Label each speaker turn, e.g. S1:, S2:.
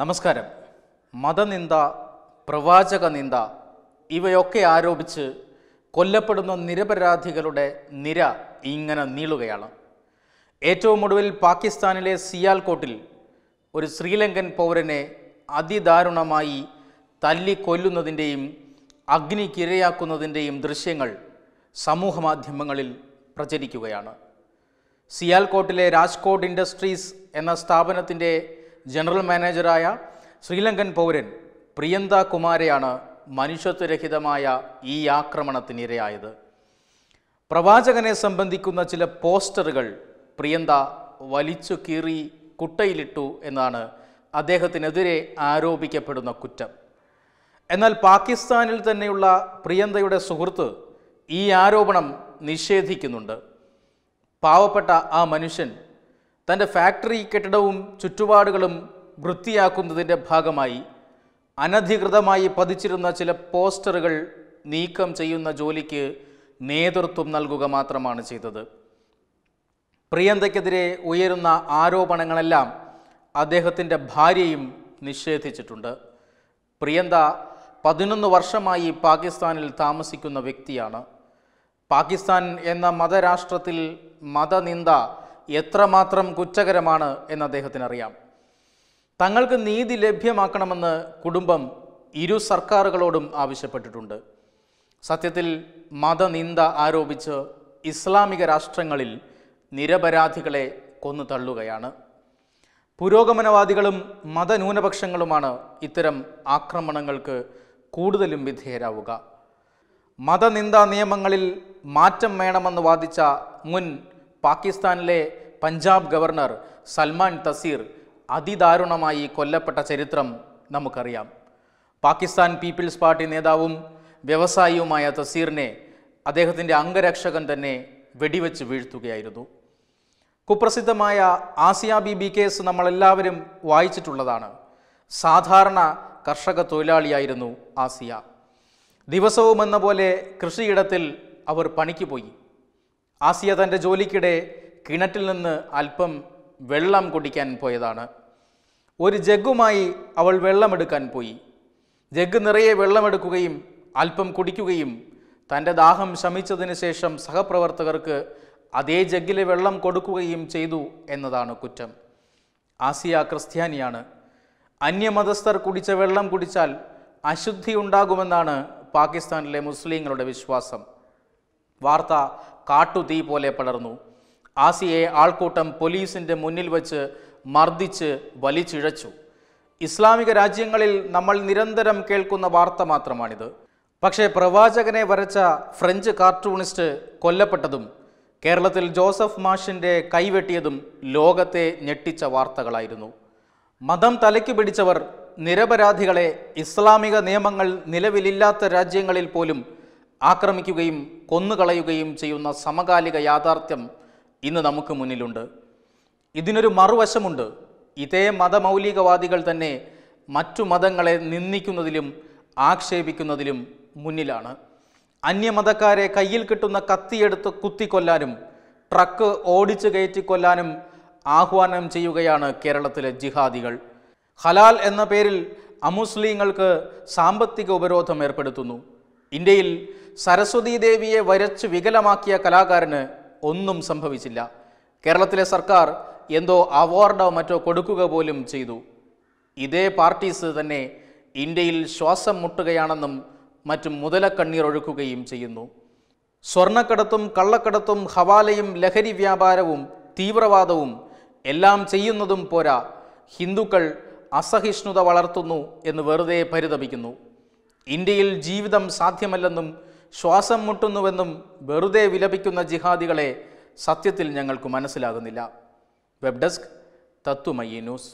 S1: നമസ്കാരം മതനിന്ദ പ്രവാചക നിന്ദ ഇവയൊക്കെ ആരോപിച്ച് കൊല്ലപ്പെടുന്ന നിരപരാധികളുടെ നിര ഇങ്ങനെ നീളുകയാണ് ഏറ്റവും ഒടുവിൽ പാകിസ്ഥാനിലെ സിയാൽകോട്ടിൽ ഒരു ശ്രീലങ്കൻ പൗരനെ അതിദാരുണമായി തല്ലിക്കൊല്ലുന്നതിൻ്റെയും അഗ്നിക്കിരയാക്കുന്നതിൻ്റെയും ദൃശ്യങ്ങൾ സമൂഹമാധ്യമങ്ങളിൽ പ്രചരിക്കുകയാണ് സിയാൽകോട്ടിലെ രാജ്കോട്ട് ഇൻഡസ്ട്രീസ് എന്ന സ്ഥാപനത്തിൻ്റെ ജനറൽ മാനേജറായ ശ്രീലങ്കൻ പൗരൻ പ്രിയന്ത കുമാരെയാണ് മനുഷ്യത്വരഹിതമായ ഈ ആക്രമണത്തിനിരയായത് പ്രവാചകനെ സംബന്ധിക്കുന്ന ചില പോസ്റ്ററുകൾ പ്രിയന്ത വലിച്ചു കീറി കുട്ടയിലിട്ടു എന്നാണ് അദ്ദേഹത്തിനെതിരെ ആരോപിക്കപ്പെടുന്ന കുറ്റം എന്നാൽ പാകിസ്ഥാനിൽ തന്നെയുള്ള പ്രിയന്തയുടെ സുഹൃത്ത് ഈ ആരോപണം നിഷേധിക്കുന്നുണ്ട് പാവപ്പെട്ട ആ മനുഷ്യൻ തൻ്റെ ഫാക്ടറി കെട്ടിടവും ചുറ്റുപാടുകളും വൃത്തിയാക്കുന്നതിൻ്റെ ഭാഗമായി അനധികൃതമായി പതിച്ചിരുന്ന ചില പോസ്റ്ററുകൾ നീക്കം ചെയ്യുന്ന ജോലിക്ക് നേതൃത്വം നൽകുക മാത്രമാണ് ചെയ്തത് പ്രിയന്തയ്ക്കെതിരെ ഉയരുന്ന ആരോപണങ്ങളെല്ലാം അദ്ദേഹത്തിൻ്റെ ഭാര്യയും നിഷേധിച്ചിട്ടുണ്ട് പ്രിയന്ത പതിനൊന്ന് വർഷമായി പാകിസ്ഥാനിൽ താമസിക്കുന്ന വ്യക്തിയാണ് പാകിസ്ഥാൻ എന്ന മതരാഷ്ട്രത്തിൽ മതനിന്ദ എത്രമാത്രം കുറ്റകരമാണ് എന്ന് അദ്ദേഹത്തിനറിയാം തങ്ങൾക്ക് നീതി ലഭ്യമാക്കണമെന്ന് കുടുംബം ഇരു സർക്കാരുകളോടും ആവശ്യപ്പെട്ടിട്ടുണ്ട് സത്യത്തിൽ മതനിന്ദ ആരോപിച്ച് ഇസ്ലാമിക രാഷ്ട്രങ്ങളിൽ നിരപരാധികളെ കൊന്നു തള്ളുകയാണ് പുരോഗമനവാദികളും മതന്യൂനപക്ഷങ്ങളുമാണ് ഇത്തരം ആക്രമണങ്ങൾക്ക് കൂടുതലും വിധേയരാവുക മതനിന്ദാ നിയമങ്ങളിൽ മാറ്റം വേണമെന്ന് വാദിച്ച മുൻ പാകിസ്ഥാനിലെ പഞ്ചാബ് ഗവർണർ സൽമാൻ തസീർ അതിദാരുണമായി കൊല്ലപ്പെട്ട ചരിത്രം നമുക്കറിയാം പാകിസ്ഥാൻ പീപ്പിൾസ് പാർട്ടി നേതാവും വ്യവസായിയുമായ തസീറിനെ അദ്ദേഹത്തിൻ്റെ അംഗരക്ഷകൻ തന്നെ വെടിവെച്ച് വീഴ്ത്തുകയായിരുന്നു കുപ്രസിദ്ധമായ ആസിയ ബിബി കേസ് നമ്മളെല്ലാവരും വായിച്ചിട്ടുള്ളതാണ് സാധാരണ കർഷക തൊഴിലാളിയായിരുന്നു ആസിയ ദിവസവും എന്ന പോലെ കൃഷിയിടത്തിൽ അവർ പണിക്ക് പോയി ആസിയ തൻ്റെ ജോലിക്കിടെ കിണറ്റിൽ നിന്ന് അല്പം വെള്ളം കുടിക്കാൻ പോയതാണ് ഒരു ജഗ്ഗുമായി അവൾ വെള്ളമെടുക്കാൻ പോയി ജഗ് നിറയെ വെള്ളമെടുക്കുകയും അല്പം കുടിക്കുകയും തൻ്റെ ദാഹം ശമിച്ചതിന് ശേഷം സഹപ്രവർത്തകർക്ക് അതേ ജഗ്ഗിലെ വെള്ളം കൊടുക്കുകയും ചെയ്തു എന്നതാണ് കുറ്റം ആസിയ ക്രിസ്ത്യാനിയാണ് അന്യമതസ്ഥർ കുടിച്ച വെള്ളം കുടിച്ചാൽ അശുദ്ധി ഉണ്ടാകുമെന്നാണ് പാകിസ്ഥാനിലെ മുസ്ലിങ്ങളുടെ വിശ്വാസം വാർത്ത കാട്ടുതീ പോലെ പടർന്നു ആസിയെ ആൾക്കൂട്ടം പോലീസിൻ്റെ മുന്നിൽ വച്ച് മർദ്ദിച്ച് വലിച്ചിഴച്ചു ഇസ്ലാമിക രാജ്യങ്ങളിൽ നമ്മൾ നിരന്തരം കേൾക്കുന്ന വാർത്ത മാത്രമാണിത് പക്ഷേ പ്രവാചകനെ വരച്ച ഫ്രഞ്ച് കാർട്ടൂണിസ്റ്റ് കൊല്ലപ്പെട്ടതും കേരളത്തിൽ ജോസഫ് മാഷിൻ്റെ കൈവെട്ടിയതും ലോകത്തെ ഞെട്ടിച്ച വാർത്തകളായിരുന്നു മതം തലയ്ക്ക് പിടിച്ചവർ നിരപരാധികളെ ഇസ്ലാമിക നിയമങ്ങൾ നിലവിലില്ലാത്ത രാജ്യങ്ങളിൽ പോലും ആക്രമിക്കുകയും കൊന്നുകളയുകയും ചെയ്യുന്ന സമകാലിക യാഥാർത്ഥ്യം ഇന്ന് നമുക്ക് മുന്നിലുണ്ട് ഇതിനൊരു മറുവശമുണ്ട് ഇതേ മതമൗലികവാദികൾ തന്നെ മറ്റു മതങ്ങളെ നിന്ദിക്കുന്നതിലും ആക്ഷേപിക്കുന്നതിലും മുന്നിലാണ് അന്യമതക്കാരെ കയ്യിൽ കിട്ടുന്ന കത്തിയെടുത്ത് കുത്തിക്കൊല്ലാനും ട്രക്ക് ഓടിച്ചു കയറ്റിക്കൊല്ലാനും കൊല്ലാനും ആഹ്വാനം ചെയ്യുകയാണ് കേരളത്തിലെ ജിഹാദികൾ ഹലാൽ എന്ന പേരിൽ അമുസ്ലിങ്ങൾക്ക് സാമ്പത്തിക ഉപരോധം ഏർപ്പെടുത്തുന്നു ഇന്ത്യയിൽ സരസ്വതീദേവിയെ വരച്ച് വികലമാക്കിയ കലാകാരന് ഒന്നും സംഭവിച്ചില്ല കേരളത്തിലെ സർക്കാർ എന്തോ അവാർഡോ മറ്റോ കൊടുക്കുക പോലും ചെയ്തു ഇതേ പാർട്ടീസ് തന്നെ ഇന്ത്യയിൽ ശ്വാസം മുട്ടുകയാണെന്നും മറ്റും ഒഴുക്കുകയും ചെയ്യുന്നു സ്വർണ്ണക്കടത്തും കള്ളക്കടത്തും ഹവാലയും ലഹരി വ്യാപാരവും തീവ്രവാദവും എല്ലാം ചെയ്യുന്നതും പോരാ ഹിന്ദുക്കൾ അസഹിഷ്ണുത വളർത്തുന്നു എന്ന് വെറുതെ പരിതപിക്കുന്നു ഇന്ത്യയിൽ ജീവിതം സാധ്യമല്ലെന്നും ശ്വാസം മുട്ടുന്നുവെന്നും വെറുതെ വിലപിക്കുന്ന ജിഹാദികളെ സത്യത്തിൽ ഞങ്ങൾക്ക് മനസ്സിലാകുന്നില്ല വെബ് ഡെസ്ക് തത്വമയി ന്യൂസ്